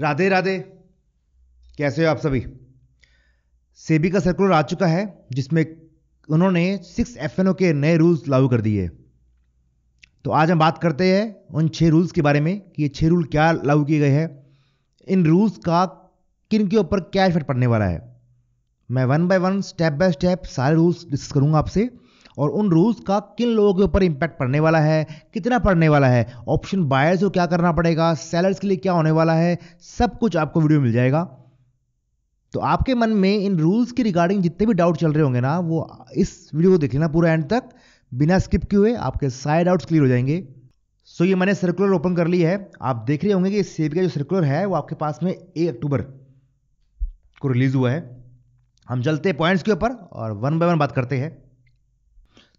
राधे राधे कैसे हो आप सभी सेबी का सर्कुलर आ चुका है जिसमें उन्होंने सिक्स एफ के नए रूल्स लागू कर दिए तो आज हम बात करते हैं उन छह रूल्स के बारे में कि ये छह रूल क्या लागू किए गए हैं इन रूल्स का किन के ऊपर क्या इफेक्ट पड़ने वाला है मैं one by one step by step सारे रूल्स डिस्कस करूंगा आपसे और उन रूल्स का किन लोगों के ऊपर इंपैक्ट पड़ने वाला है कितना पड़ने वाला है ऑप्शन बायर्स को क्या करना पड़ेगा सेलर्स के लिए क्या होने वाला है सब कुछ आपको वीडियो मिल जाएगा तो आपके मन में इन रूल्स के रिगार्डिंग जितने भी डाउट चल रहे होंगे ना वो इस वीडियो को देख लेना पूरा एंड तक बिना स्किप किए हुए आपके सारे डाउट्स क्लियर हो जाएंगे सो so, ये मैंने सर्कुलर ओपन कर ली है आप देख रहे होंगे कि इस सेब का जो सर्कुलर है वो आपके पास में एक अक्टूबर को रिलीज़ हुआ है हम चलते हैं पॉइंट्स के ऊपर और वन बाय वन बात करते हैं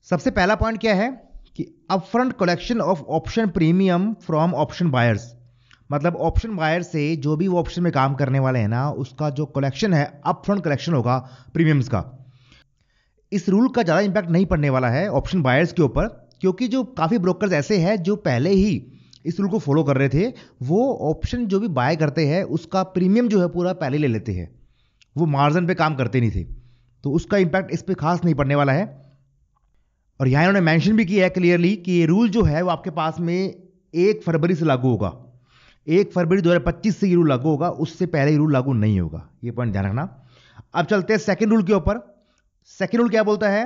सबसे पहला पॉइंट क्या है कि upfront collection of option premium from option buyers मतलब ऑप्शन बायर से जो भी वो ऑप्शन में काम करने वाले हैं ना उसका जो कलेक्शन है अपफ्रंट कलेक्शन होगा प्रीमियम्स का इस रूल का ज़्यादा इम्पैक्ट नहीं पड़ने वाला है ऑप्शन बायर्स के ऊपर क्योंकि जो काफ़ी ब्रोकर्स ऐसे हैं जो पहले ही इस रूल को फॉलो कर रहे थे वो ऑप्शन जो भी बाय करते हैं उसका प्रीमियम जो है पूरा पहले ले लेते हैं वो मार्जिन पे काम करते नहीं थे तो उसका इम्पैक्ट इस पर खास नहीं पड़ने वाला है और यहाँ इन्होंने मेंशन भी किया है क्लियरली कि ये रूल जो है वो आपके पास में एक फरवरी से लागू होगा एक फरवरी दो से ये रूल लागू होगा उससे पहले ये रूल लागू नहीं होगा ये पॉइंट ध्यान रखना अब चलते हैं सेकेंड रूल के ऊपर सेकेंड रूल क्या बोलता है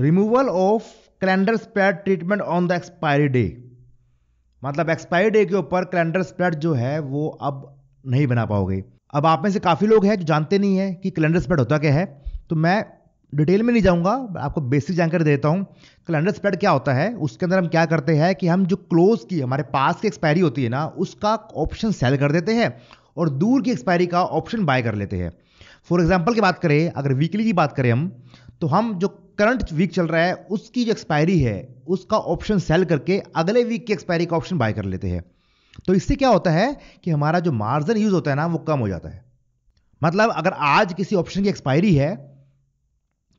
removal of calendar spread treatment on the expiry day मतलब एक्सपायरी डे के ऊपर कैलेंडर स्प्रेड जो है वो अब नहीं बना पाओगे अब आप में से काफ़ी लोग हैं जो जानते नहीं है कि कैलेंडर स्प्रेड होता क्या है तो मैं डिटेल में नहीं जाऊंगा आपको बेसिक जानकारी देता हूं कैलेंडर स्प्रेड क्या होता है उसके अंदर हम क्या करते हैं कि हम जो क्लोज की हमारे पास की एक्सपायरी होती है ना उसका ऑप्शन सेल कर देते हैं और दूर की एक्सपायरी का ऑप्शन बाय कर लेते हैं फॉर एग्जाम्पल की बात करें अगर वीकली की बात करें हम तो हम जो करंट वीक चल रहा है उसकी जो एक्सपायरी है उसका ऑप्शन सेल करके अगले वीक की एक्सपायरी का ऑप्शन बाय कर लेते हैं तो इससे क्या होता है कि हमारा जो मार्जिन यूज होता है ना वो कम हो जाता है मतलब अगर आज किसी ऑप्शन की एक्सपायरी है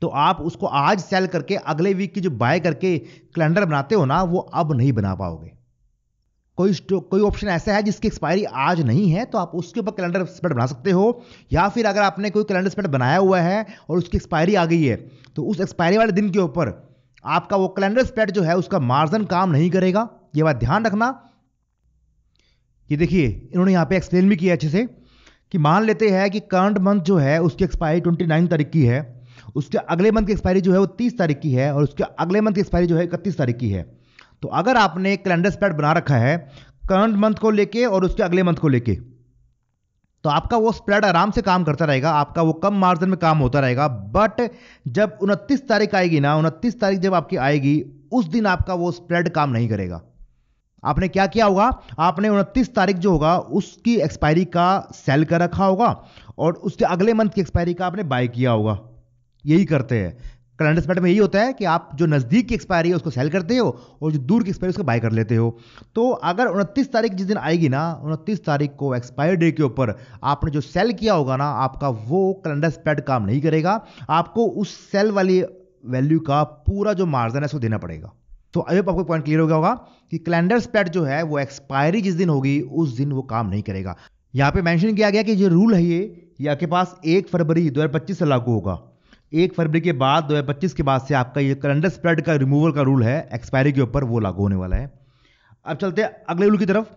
तो आप उसको आज सेल करके अगले वीक की जो बाय करके कैलेंडर बनाते हो ना वो अब नहीं बना पाओगे कोई कोई ऑप्शन ऐसा है जिसकी एक्सपायरी आज नहीं है तो आप उसके ऊपर कैलेंडर स्पेड बना सकते हो या फिर अगर आपने कोई कैलेंडर स्पेड बनाया हुआ है और उसकी एक्सपायरी आ गई है तो उस एक्सपायरी वाले दिन के ऊपर आपका वो कैलेंडर स्पेड जो है उसका मार्जिन काम नहीं करेगा ये बात ध्यान रखना ये देखिए इन्होंने यहाँ पे एक्सप्लेन भी किया अच्छे से कि मान लेते हैं कि करंट मंथ जो है उसकी एक्सपायरी ट्वेंटी तारीख की है उसके अगले मंथ की एक्सपायरी जो है वो तीस तारीख की है और उसके अगले मंथ की एक्सपायरी जो है इकतीस तारीख की है तो अगर आपने कैलेंडर स्प्रेड बना रखा है करंट मंथ को लेके और उसके अगले मंथ को लेके तो आपका वो स्प्रेड आराम से काम करता रहेगा आपका वो कम मार्जिन में काम होता रहेगा बट जब उनतीस तारीख आएगी ना उनतीस तारीख जब आपकी आएगी उस दिन आपका वो स्प्रेड काम नहीं करेगा आपने क्या किया होगा आपने उनतीस तारीख जो होगा उसकी एक्सपायरी का सेल कर रखा होगा और उसके अगले मंथ की एक्सपायरी का आपने बाय किया होगा यही करते हैं करंट स्पेट में यही होता है कि आप जो नज़दीक की एक्सपायरी है उसको सेल करते हो और जो दूर की एक्सपायरी उसको बाय कर लेते हो तो अगर उनतीस तारीख जिस दिन आएगी ना उनतीस तारीख को एक्सपायरी डे के ऊपर आपने जो सेल किया होगा ना आपका वो कैलेंडर स्पेड काम नहीं करेगा आपको उस सेल वाली वैल्यू का पूरा जो मार्जिन है उसको देना पड़ेगा तो अभी आपको पॉइंट क्लियर हो गया होगा कि कैलेंडर स्पेड जो है वो एक्सपायरी जिस दिन होगी उस दिन वो काम नहीं करेगा यहाँ पे मेंशन किया गया कि जो रूल है ये आपके पास एक फरवरी दो से लागू होगा एक फरवरी के बाद दो हज़ार पच्चीस के बाद से आपका ये कैलेंडर स्प्रेड का रिमूवल का रूल है एक्सपायरी के ऊपर वो लागू होने वाला है अब चलते हैं अगले रूल की तरफ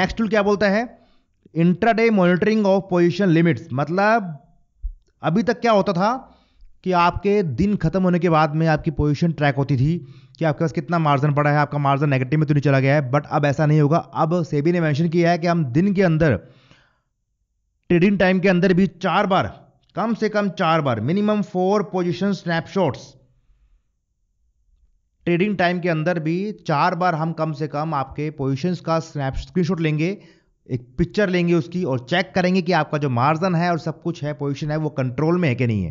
नेक्स्ट रूल क्या बोलता है intraday monitoring of position limits मतलब अभी तक क्या होता था कि आपके दिन खत्म होने के बाद में आपकी पोजिशन ट्रैक होती थी कि आपके पास कितना मार्जिन पड़ा है आपका मार्जिन नेगेटिव में तो नहीं चला गया है बट अब ऐसा नहीं होगा अब सेबी ने मेंशन किया है कि हम दिन के अंदर ट्रेडिंग टाइम के अंदर भी चार बार कम से कम चार बार minimum four position snapshots trading time के अंदर भी चार बार हम कम से कम आपके पोजिशन का स्नैप स्क्रीनशॉट लेंगे एक पिक्चर लेंगे उसकी और चेक करेंगे कि आपका जो मार्जन है और सब कुछ है पोजिशन है वो कंट्रोल में है कि नहीं है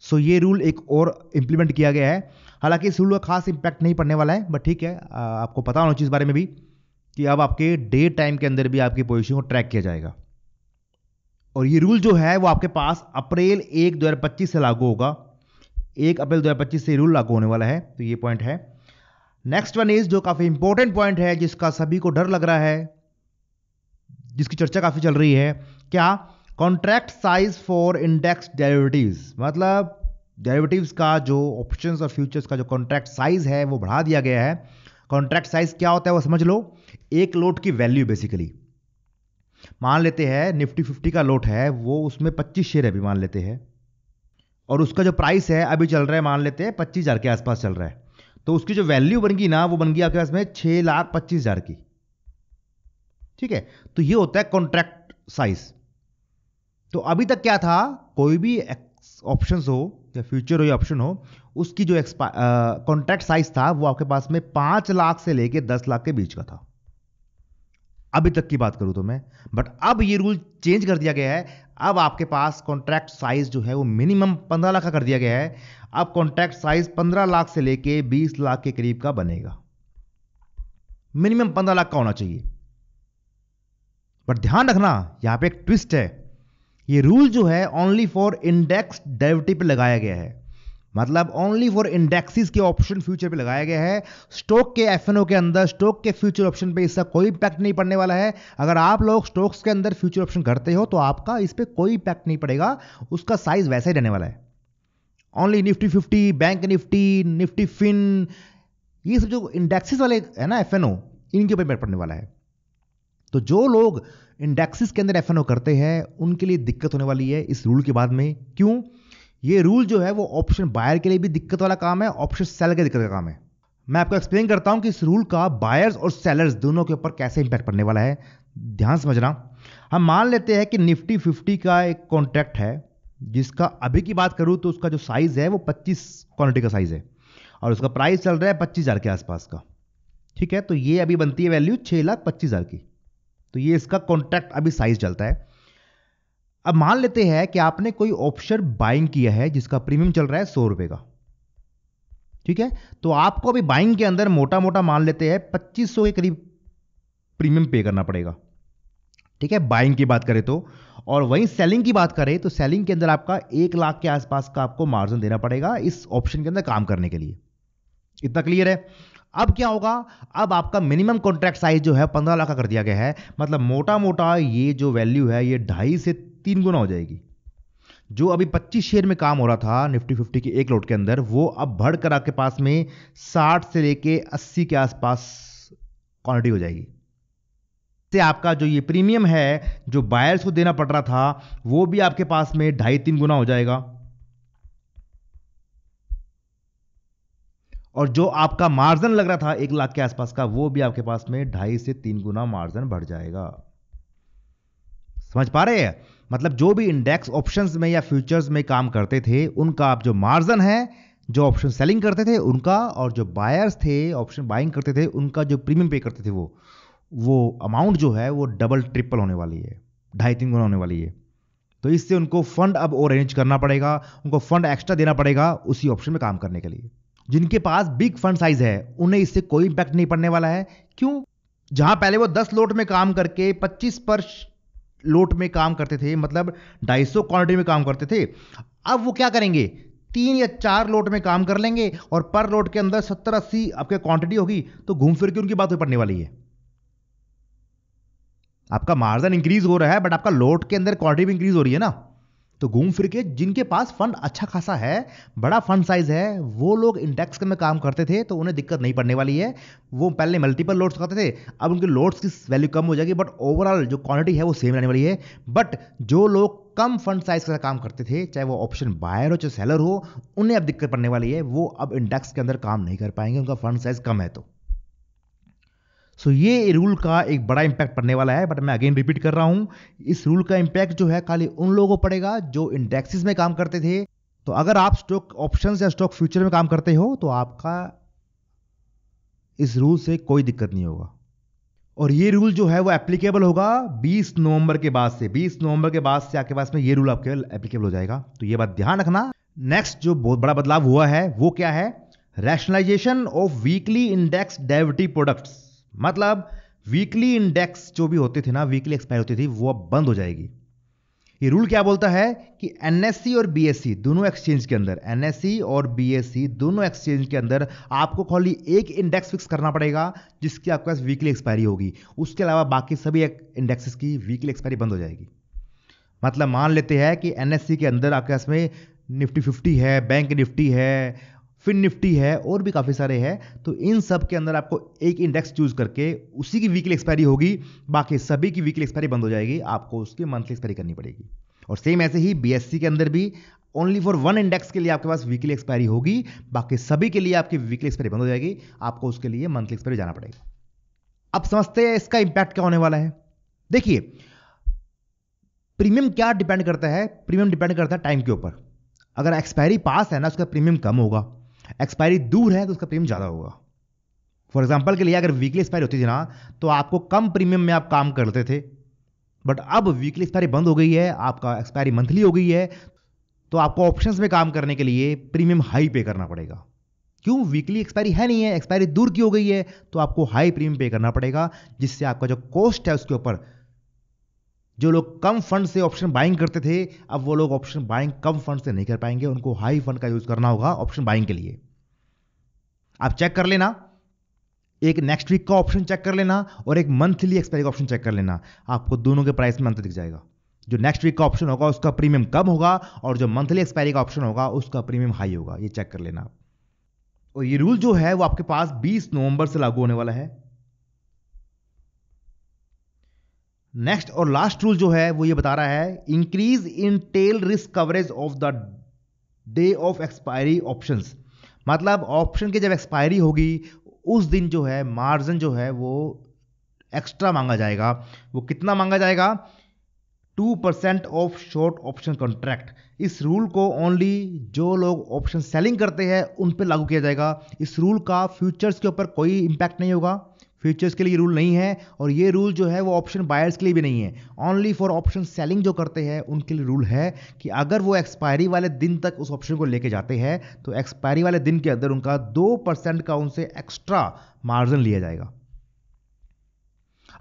सो so, ये रूल एक और इंप्लीमेंट किया गया है हालांकि इस रूल का खास इंपैक्ट नहीं पड़ने वाला है बट ठीक है आपको पता होना चाहिए इस बारे में भी कि अब आपके डे टाइम के अंदर भी आपकी पोजिशन को ट्रैक किया जाएगा और ये रूल जो है वो आपके पास अप्रैल एक दो हज़ार पच्चीस से लागू होगा एक अप्रैल दो हज़ार पच्चीस से रूल लागू होने वाला है तो ये पॉइंट है नेक्स्ट वन इज जो काफ़ी इंपॉर्टेंट पॉइंट है जिसका सभी को डर लग रहा है जिसकी चर्चा काफ़ी चल रही है क्या contract size for index derivatives मतलब डेरिवेटिव्स का जो ऑप्शंस और फ्यूचर्स का जो कॉन्ट्रैक्ट साइज है वो बढ़ा दिया गया है कॉन्ट्रैक्ट साइज क्या होता है वो समझ लो एक लोट की वैल्यू बेसिकली मान लेते हैं निफ्टी फिफ्टी का लोट है वो उसमें पच्चीस शेयर अभी मान लेते हैं और उसका जो प्राइस है अभी चल रहा है मान लेते हैं पच्चीस हज़ार के आसपास चल रहा है तो उसकी जो वैल्यू बन गई ना वो बन गई आपके पास में छः लाख पच्चीस हज़ार की ठीक है तो ये होता है कॉन्ट्रैक्ट साइज तो अभी तक क्या था कोई भी ऑप्शन हो या फ्यूचर हो या ऑप्शन हो उसकी जो कॉन्ट्रैक्ट साइज था वो आपके पास में पाँच लाख से लेके दस लाख के बीच का था अभी तक की बात करूं तो मैं बट अब ये रूल चेंज कर दिया गया है अब आपके पास कॉन्ट्रैक्ट साइज जो है वो मिनिमम पंद्रह लाख का कर दिया गया है अब कॉन्ट्रैक्ट साइज पंद्रह लाख से लेके बीस लाख के करीब का बनेगा मिनिमम पंद्रह लाख का होना चाहिए बट ध्यान रखना यहां पे एक ट्विस्ट है ये रूल जो है ओनली फॉर इंडेक्स डायविटी पे लगाया गया है मतलब ओनली फॉर इंडेक्सिस के ऑप्शन फ्यूचर पे लगाया गया है स्टॉक के एफ के अंदर स्टॉक के फ्यूचर ऑप्शन पे इसका कोई इंपैक्ट नहीं पड़ने वाला है अगर आप लोग स्टॉक्स के अंदर फ्यूचर ऑप्शन करते हो तो आपका इस पर कोई इंपैक्ट नहीं पड़ेगा उसका साइज वैसा ही रहने वाला है only Nifty fifty bank Nifty Nifty fin ये सब जो इंडेक्सिस वाले है ना एफ इनके ऊपर इंपैक्ट पड़ने वाला है तो जो लोग इंडेक्सिस के अंदर एफ करते हैं उनके लिए दिक्कत होने वाली है इस रूल के बाद में क्यों ये रूल जो है वो ऑप्शन बायर के लिए भी दिक्कत वाला काम है ऑप्शन सेलर के दिक्कत का काम है मैं आपको एक्सप्लेन करता हूं कि इस रूल का बायर्स और सेलर्स दोनों के ऊपर कैसे इंपैक्ट पड़ने वाला है ध्यान समझना हम मान लेते हैं कि निफ्टी फिफ्टी का एक कॉन्ट्रैक्ट है जिसका अभी की बात करूं तो उसका जो साइज़ है वो पच्चीस क्वान्टिटी का साइज़ है और उसका प्राइस चल रहा है पच्चीस हज़ार के आसपास का ठीक है तो ये अभी बनती है वैल्यू छः लाख पच्चीस हज़ार की तो ये इसका कॉन्ट्रैक्ट अभी साइज़ चलता है अब मान लेते हैं कि आपने कोई ऑप्शन बाइंग किया है जिसका प्रीमियम चल रहा है सौ रुपए का ठीक है तो आपको अभी बाइंग के अंदर मोटा मोटा मान लेते हैं पच्चीस सौ के करीब प्रीमियम पे करना पड़ेगा ठीक है बाइंग की बात करें तो और वहीं सेलिंग की बात करें तो सेलिंग के अंदर आपका एक लाख के आसपास का आपको मार्जिन देना पड़ेगा इस ऑप्शन के अंदर काम करने के लिए इतना क्लियर है अब क्या होगा अब आपका मिनिमम कॉन्ट्रैक्ट साइज जो है पंद्रह लाख का कर दिया गया है मतलब मोटा मोटा ये जो वैल्यू है ये ढाई से तीन गुना हो जाएगी जो अभी 25 शेयर में काम हो रहा था निफ्टी फिफ्टी के एक लोट के अंदर वो अब बढ़ कर आपके पास में 60 से लेके 80 के आसपास क्वांटिटी हो जाएगी से तो आपका जो ये प्रीमियम है जो बायर्स को देना पड़ रहा था वो भी आपके पास में ढाई तीन गुना हो जाएगा और जो आपका मार्जिन लग रहा था एक लाख के आसपास का वो भी आपके पास में ढाई से तीन गुना मार्जिन बढ़ जाएगा समझ पा रहे हैं मतलब जो भी इंडेक्स ऑप्शंस में या फ्यूचर्स में काम करते थे उनका आप जो मार्जन है जो ऑप्शन सेलिंग करते थे उनका और जो बायर्स थे ऑप्शन बाइंग करते थे उनका जो प्रीमियम पे करते थे वो वो अमाउंट जो है वो डबल ट्रिपल होने वाली है ढाई तीन गुना होने वाली है तो इससे उनको फंड अब और अरेंज करना पड़ेगा उनको फंड एक्स्ट्रा देना पड़ेगा उसी ऑप्शन में काम करने के लिए जिनके पास बिग फंड साइज है उन्हें इससे कोई इंपैक्ट नहीं पड़ने वाला है क्यों जहां पहले वो 10 लोट में काम करके 25 पर लोट में काम करते थे मतलब ढाई सौ क्वांटिटी में काम करते थे अब वो क्या करेंगे तीन या चार लोट में काम कर लेंगे और पर लोट के अंदर सत्तर अस्सी आपके क्वांटिटी होगी तो घूम फिर के उनकी बात पड़ने वाली है आपका मार्जिन इंक्रीज हो रहा है बट आपका लोट के अंदर क्वांटिटी भी इंक्रीज हो रही है ना तो घूम फिर के जिनके पास फंड अच्छा खासा है बड़ा फंड साइज है वो लोग इंडेक्स में काम करते थे तो उन्हें दिक्कत नहीं पड़ने वाली है वो पहले मल्टीपल लोड्स करते थे अब उनके लोड्स की वैल्यू कम हो जाएगी बट ओवरऑल जो क्वांटिटी है वो सेम रहने वाली है बट जो लोग कम फंड साइज का काम करते थे चाहे वो ऑप्शन बायर हो चाहे सेलर हो उन्हें अब दिक्कत पड़ने वाली है वो अब इंडेक्स के अंदर काम नहीं कर पाएंगे उनका फंड साइज कम है तो सो ये रूल का एक बड़ा इंपैक्ट पड़ने वाला है बट मैं अगेन रिपीट कर रहा हूँ इस रूल का इंपैक्ट जो है खाली उन लोगों को पड़ेगा जो इंडेक्सिस में काम करते थे तो अगर आप स्टॉक ऑप्शन या स्टॉक फ्यूचर में काम करते हो तो आपका इस रूल से कोई दिक्कत नहीं होगा और ये रूल जो है वो एप्लीकेबल होगा 20 नवंबर के बाद से 20 नवंबर के बाद से आपके पास में ये रूल आपके एप्लीकेबल हो जाएगा तो ये बात ध्यान रखना नेक्स्ट जो बहुत बड़ा बदलाव हुआ है वो क्या है rationalisation of weekly index derivative products मतलब वीकली इंडेक्स जो भी होते थे ना वीकली एक्सपायर होती थी वो अब बंद हो जाएगी ये रूल क्या बोलता है कि एनएससी और बीएससी दोनों एक्सचेंज के अंदर एनएससी और बीएससी दोनों एक्सचेंज के अंदर आपको खाली एक इंडेक्स फिक्स करना पड़ेगा जिसकी आपके पास वीकली एक्सपायरी होगी उसके अलावा बाकी सभी इंडेक्सेस की वीकली एक्सपायरी बंद हो जाएगी मतलब मान लेते हैं कि एनएससी के अंदर आपके पास में निफ्टी फिफ्टी है बैंक निफ्टी है फिर निफ्टी है और भी काफ़ी सारे हैं तो इन सब के अंदर आपको एक इंडेक्स चूज करके उसी की वीकली एक्सपायरी होगी बाकी सभी की वीकली एक्सपायरी बंद हो जाएगी आपको उसकी मंथली एक्सपायरी करनी पड़ेगी और सेम ऐसे ही बीएससी के अंदर भी ओनली फॉर वन इंडेक्स के लिए आपके पास वीकली एक्सपायरी होगी बाकी सभी के लिए आपकी वीकली एक्सपायरी बंद हो जाएगी आपको उसके लिए मंथली एक्सपायरी जाना पड़ेगा अब समझते हैं इसका इंपैक्ट क्या होने वाला है देखिए प्रीमियम क्या डिपेंड करता है प्रीमियम डिपेंड करता है टाइम के ऊपर अगर एक्सपायरी पास है ना उसका प्रीमियम कम होगा एक्सपायरी दूर है तो उसका प्रीमियम ज़्यादा होगा फॉर एग्जाम्पल के लिए अगर वीकली एक्सपायरी होती थी ना तो आपको कम प्रीमियम में आप काम करते थे बट अब वीकली एक्सपायरी बंद हो गई है आपका एक्सपायरी मंथली हो गई है तो आपको ऑप्शंस में काम करने के लिए प्रीमियम हाई पे करना पड़ेगा क्यों वीकली एक्सपायरी है नहीं है एक्सपायरी दूर की हो गई है तो आपको हाई प्रीमियम पे करना पड़ेगा जिससे आपका जो कॉस्ट है उसके ऊपर जो लोग कम फंड से ऑप्शन बाइंग करते थे अब वो लोग ऑप्शन बाइंग कम फंड से नहीं कर पाएंगे उनको हाई फंड का यूज़ करना होगा ऑप्शन बाइंग के लिए आप चेक कर लेना एक नेक्स्ट वीक का ऑप्शन चेक कर लेना और एक मंथली एक्सपायरी का ऑप्शन चेक कर लेना आपको दोनों के प्राइस में अंतर दिख जाएगा जो नेक्स्ट वीक का ऑप्शन होगा उसका प्रीमियम कम होगा और जो मंथली एक्सपायरी का ऑप्शन होगा उसका प्रीमियम हाई होगा ये चेक कर लेना आप और ये रूल जो है वो आपके पास 20 नवंबर से लागू होने वाला है नेक्स्ट और लास्ट रूल जो है वो ये बता रहा है increase in tail risk coverage of the day of expiry option मतलब ऑप्शन की जब एक्सपायरी होगी उस दिन जो है मार्जिन जो है वो एक्स्ट्रा मांगा जाएगा वो कितना मांगा जाएगा two percent of short option contract इस रूल को ओनली जो लोग ऑप्शन सेलिंग करते हैं उन पर लागू किया जाएगा इस रूल का फ्यूचर्स के ऊपर कोई इंपैक्ट नहीं होगा फ्यूचर्स के लिए रूल नहीं है और ये रूल जो है वो ऑप्शन बायर्स के लिए भी नहीं है ओनली फॉर ऑप्शन सेलिंग जो करते हैं उनके लिए रूल है कि अगर वो एक्सपायरी वाले दिन तक उस ऑप्शन को लेके जाते हैं तो एक्सपायरी वाले दिन के अंदर उनका दो परसेंट का उनसे एक्स्ट्रा मार्जिन लिया जाएगा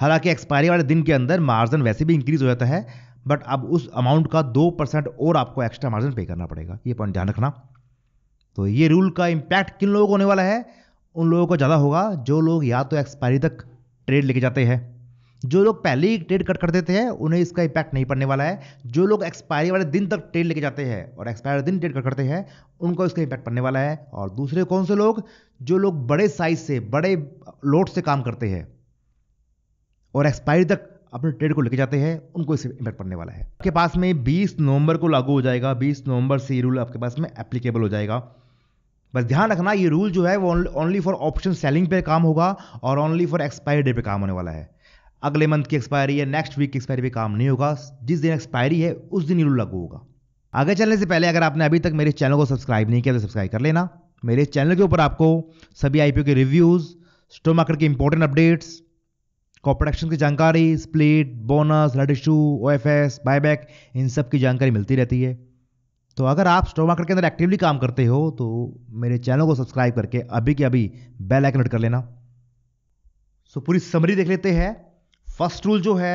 हालांकि एक्सपायरी वाले दिन के अंदर मार्जिन वैसे भी इंक्रीज हो जाता है बट अब उस अमाउंट का दो परसेंट और आपको एक्स्ट्रा मार्जिन पे करना पड़ेगा ये पॉइंट ध्यान रखना तो ये रूल का इंपैक्ट किन लोगों को होने वाला है उन लोगों को ज़्यादा होगा जो लोग या तो एक्सपायरी तक ट्रेड लेके जाते हैं जो लोग पहले ही ट्रेड कट कर देते हैं उन्हें इसका इम्पैक्ट नहीं पड़ने वाला है जो लोग एक्सपायरी वाले दिन तक ट्रेड लेके जाते हैं और एक्सपायरी दिन ट्रेड कट करते हैं उनको इसका इम्पैक्ट पड़ने वाला है और दूसरे कौन से लोग जो लोग बड़े साइज से बड़े लोड से काम करते हैं और एक्सपायरी तक अपने ट्रेड को लेके जाते हैं उनको इससे इम्पैक्ट पड़ने वाला है आपके पास में बीस नवंबर को लागू हो जाएगा बीस नवंबर से ये रूल आपके पास में एप्लीकेबल हो जाएगा बस ध्यान रखना ये रूल जो है वो ओनली फॉर ऑप्शन सेलिंग पे काम होगा और ओनली फॉर एक्सपायरी डे पे काम होने वाला है अगले मंथ की एक्सपायरी या नेक्स्ट वीक की एक्सपायरी पे काम नहीं होगा जिस दिन एक्सपायरी है उस दिन ये रूल लागू होगा आगे चलने से पहले अगर आपने अभी तक मेरे चैनल को सब्सक्राइब नहीं किया तो सब्सक्राइब कर लेना मेरे चैनल के ऊपर आपको सभी आईपीओ के रिव्यूज़ स्टो मार्केट के इंपॉर्टेंट अपडेट्स कॉपरेक्शन की जानकारी स्प्लिट बोनस लड issue O F S buyback इन सब की जानकारी मिलती रहती है तो अगर आप स्टॉक मार्केट के अंदर एक्टिवली काम करते हो तो मेरे चैनल को सब्सक्राइब करके अभी के अभी बेल आइकन नोट कर लेना सो पूरी समरी देख लेते हैं फर्स्ट रूल जो है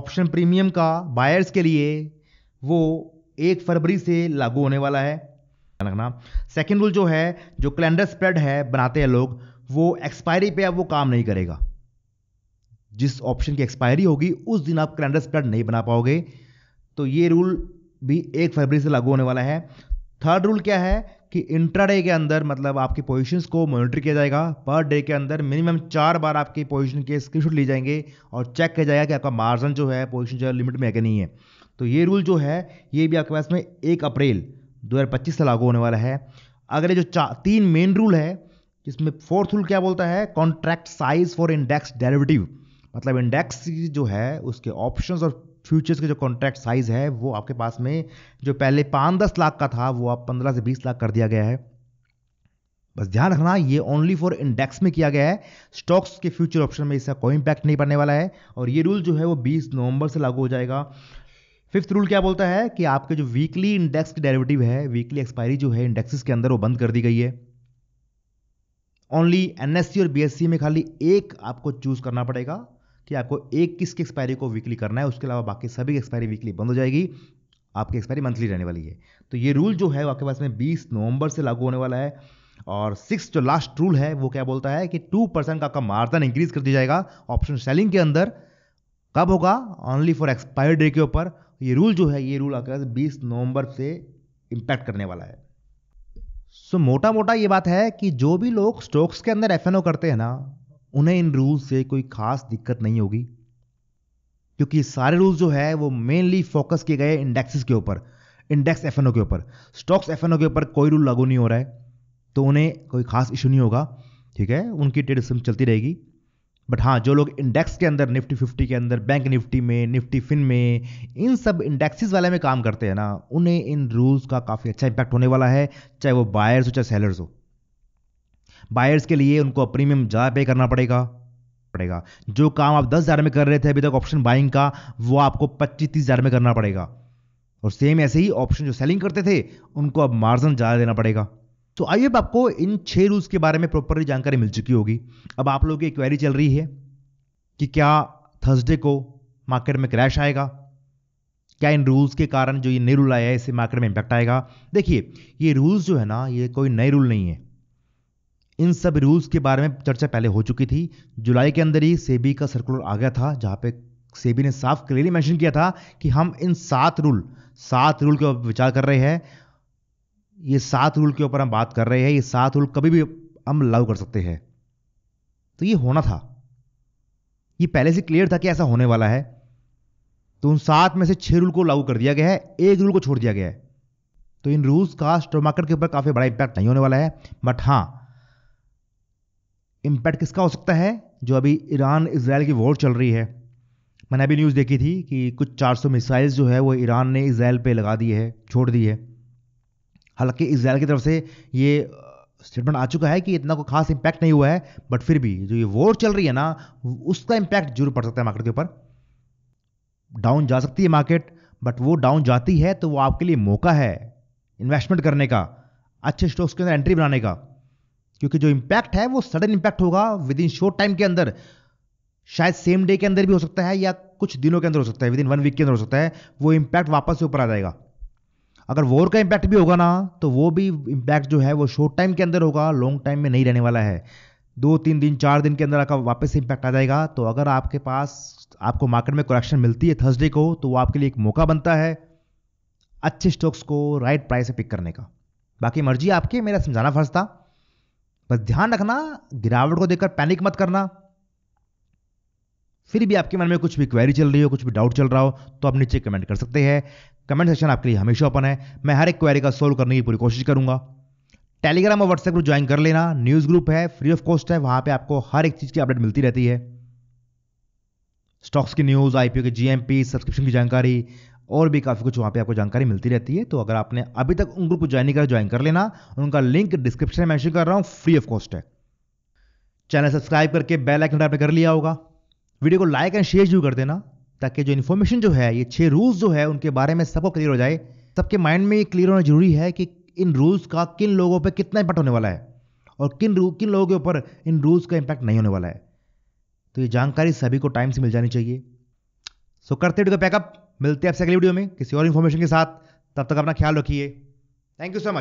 ऑप्शन प्रीमियम का बायर्स के लिए वो एक फरवरी से लागू होने वाला है रखना सेकेंड रूल जो है जो कैलेंडर स्प्रेड है बनाते हैं लोग वो एक्सपायरी पे अब वो काम नहीं करेगा जिस ऑप्शन की एक्सपायरी होगी उस दिन आप कैलेंडर स्प्रेड नहीं बना पाओगे तो ये रूल भी एक फरवरी से लागू होने वाला है थर्ड रूल क्या है कि इंट्राडे के अंदर मतलब आपकी पोजीशंस को मॉनिटर किया जाएगा पर डे के अंदर मिनिमम चार बार आपकी पोजीशन के स्क्रीनशॉट लिए जाएंगे और चेक किया जाएगा कि आपका मार्जिन जो है पोजीशन जो है लिमिट में है कि नहीं है तो ये रूल जो है ये भी आपके पास में एक अप्रैल पच्चीस से लागू होने वाला है अगले जो चार तीन मेन रूल है जिसमें फोर्थ रूल क्या बोलता है contract size for index derivative मतलब इंडेक्स जो है उसके ऑप्शंस और फ्यूचर्स के जो कॉन्ट्रैक्ट साइज है वो आपके पास में जो पहले पाँच दस लाख का था वो आप पंद्रह से बीस लाख कर दिया गया है बस ध्यान रखना ये ओनली फॉर इंडेक्स में किया गया है स्टॉक्स के फ्यूचर ऑप्शन में इसका कोई इंपैक्ट नहीं पड़ने वाला है और ये रूल जो है वो 20 नवंबर से लागू हो जाएगा फिफ्थ रूल क्या बोलता है कि आपके जो वीकली इंडेक्स की डेरिवेटिव है वीकली एक्सपायरी जो है इंडेक्सेस के अंदर वो बंद कर दी गई है ओनली एनएससी और बीएससी में खाली एक आपको चूज करना पड़ेगा कि आपको एक किस की एक्सपायरी को वीकली करना है उसके अलावा बाकी सभी एक्सपायरी वीकली बंद हो जाएगी आपकी एक्सपायरी मंथली रहने वाली है तो ये रूल जो है आपके पास में बीस नवंबर से लागू होने वाला है और सिक्स जो लास्ट रूल है वो क्या बोलता है कि टू परसेंट का आपका मार्जन इंक्रीज कर दिया जाएगा ऑप्शन सेलिंग के अंदर कब होगा ओनली फॉर एक्सपायर डे के ऊपर ये रूल जो है ये रूल आपके पास बीस नवंबर से इंपैक्ट करने वाला है सो so, मोटा मोटा ये बात है कि जो भी लोग स्टॉक्स के अंदर एफ करते हैं ना उन्हें इन रूल से कोई खास दिक्कत नहीं होगी क्योंकि सारे रूल जो है वो मेनली फोकस किए गए इंडेक्सेस के ऊपर इंडेक्स एफ के ऊपर स्टॉक्स एफ के ऊपर कोई रूल लागू नहीं हो रहा है तो उन्हें कोई खास इशू नहीं होगा ठीक है उनकी ट्रेड सिस्टम चलती रहेगी बट हाँ जो लोग इंडेक्स के अंदर निफ्टी फिफ्टी के अंदर बैंक निफ्टी में निफ्टी फिन में इन सब इंडेक्सिस वाले में काम करते हैं ना उन्हें इन रूल्स का काफ़ी अच्छा इंपैक्ट होने वाला है चाहे वो बायर्स हो चाहे सेलर्स हो बायर्स के लिए उनको प्रीमियम ज़्यादा पे करना पड़ेगा पड़ेगा जो काम आप दस हज़ार में कर रहे थे अभी तक ऑप्शन बाइंग का वो आपको पच्चीस तीस हज़ार में करना पड़ेगा और सेम ऐसे ही ऑप्शन जो सेलिंग करते थे उनको अब मार्जिन ज़्यादा देना पड़ेगा तो आइए अब आपको इन छः रूल्स के बारे में प्रॉपरली जानकारी मिल चुकी होगी अब आप लोगों की क्वेरी चल रही है कि क्या थर्सडे को मार्केट में क्रैश आएगा क्या इन रूल्स के कारण जो ये नए रूल आया है इससे मार्केट में इंपैक्ट आएगा देखिए ये रूल्स जो है ना ये कोई नए रूल नहीं है इन सब रूल्स के बारे में चर्चा पहले हो चुकी थी जुलाई के अंदर ही सेबी का सर्कुलर आ गया था जहां पे सेबी ने साफ क्लियरली मेंशन किया था कि हम इन सात रूल सात रूल के ऊपर विचार कर रहे हैं ये सात रूल के ऊपर हम बात कर रहे हैं ये सात रूल कभी भी हम लागू कर सकते हैं तो ये होना था ये पहले से क्लियर था कि ऐसा होने वाला है तो उन सात में से छह रूल को लागू कर दिया गया है एक रूल को छोड़ दिया गया है तो इन रूल्स का स्टॉक मार्केट के ऊपर काफ़ी बड़ा इंपैक्ट नहीं होने वाला है बट हां इम्पैक्ट किसका हो सकता है जो अभी ईरान इसराइल की वॉर चल रही है मैंने अभी न्यूज़ देखी थी कि कुछ 400 मिसाइल्स जो है वो ईरान ने इसराइल पे लगा दी है छोड़ दी है हालांकि इसराइल की तरफ से ये स्टेटमेंट आ चुका है कि इतना कोई खास इम्पैक्ट नहीं हुआ है बट फिर भी जो ये वॉर चल रही है ना उसका इम्पैक्ट जरूर पड़ सकता है मार्केट के ऊपर डाउन जा सकती है मार्केट बट वो डाउन जाती है तो वो आपके लिए मौका है इन्वेस्टमेंट करने का अच्छे स्टॉक्स के अंदर एंट्री बनाने का क्योंकि जो इम्पैक्ट है वो सडन इम्पैक्ट होगा विद इन शॉर्ट टाइम के अंदर शायद सेम डे के अंदर भी हो सकता है या कुछ दिनों के अंदर हो सकता है विद इन वन वीक के अंदर हो सकता है वो इम्पैक्ट वापस से ऊपर आ जाएगा अगर वोर का इम्पैक्ट भी होगा ना तो वो भी इम्पैक्ट जो है वो शॉर्ट टाइम के अंदर होगा लॉन्ग टाइम में नहीं रहने वाला है दो तीन दिन चार दिन के अंदर आपका वापस से इम्पैक्ट आ जाएगा तो अगर आपके पास आपको मार्केट में करेक्शन मिलती है थर्सडे को तो वो आपके लिए एक मौका बनता है अच्छे स्टॉक्स को राइट प्राइस से पिक करने का बाकी मर्जी आपके मेरा समझाना फर्ज था बस ध्यान रखना गिरावट को देखकर पैनिक मत करना फिर भी आपके मन में कुछ भी क्वेरी चल रही हो कुछ भी डाउट चल रहा हो तो आप नीचे कमेंट कर सकते हैं कमेंट सेक्शन आपके लिए हमेशा ओपन है मैं हर एक क्वेरी का सोल्व करने की पूरी कोशिश करूंगा टेलीग्राम और व्हाट्सएप ग्रुप ज्वाइन कर लेना न्यूज़ ग्रुप है फ्री ऑफ कॉस्ट है वहां पे आपको हर एक चीज़ की अपडेट मिलती रहती है स्टॉक्स की न्यूज़ आईपीओ के जीएमपी सब्सक्रिप्शन की जानकारी और भी काफ़ी कुछ वहाँ पे आपको जानकारी मिलती रहती है तो अगर आपने अभी तक उन ग्रुप को ज्वाइन नहीं करा ज्वाइन कर लेना उनका लिंक डिस्क्रिप्शन में मैंशन कर रहा हूँ फ्री ऑफ कॉस्ट है चैनल सब्सक्राइब करके बेल आइकन आपने कर लिया होगा वीडियो को लाइक एंड शेयर जरूर कर देना ताकि जो इन्फॉर्मेशन जो है ये छः रूल्स जो है उनके बारे में सबको क्लियर हो जाए सबके माइंड में ये क्लियर होना जरूरी है कि इन रूल्स का किन लोगों पर कितना इंपैक्ट होने वाला है और किन रू किन लोगों के ऊपर इन रूल्स का इंपैक्ट नहीं होने वाला है तो ये जानकारी सभी को टाइम से मिल जानी चाहिए सो करते वीडियो पैकअप मिलते हैं आपसे अगले वीडियो में किसी और इन्फॉर्मेशन के साथ तब तक अपना ख्याल रखिए थैंक यू सो मच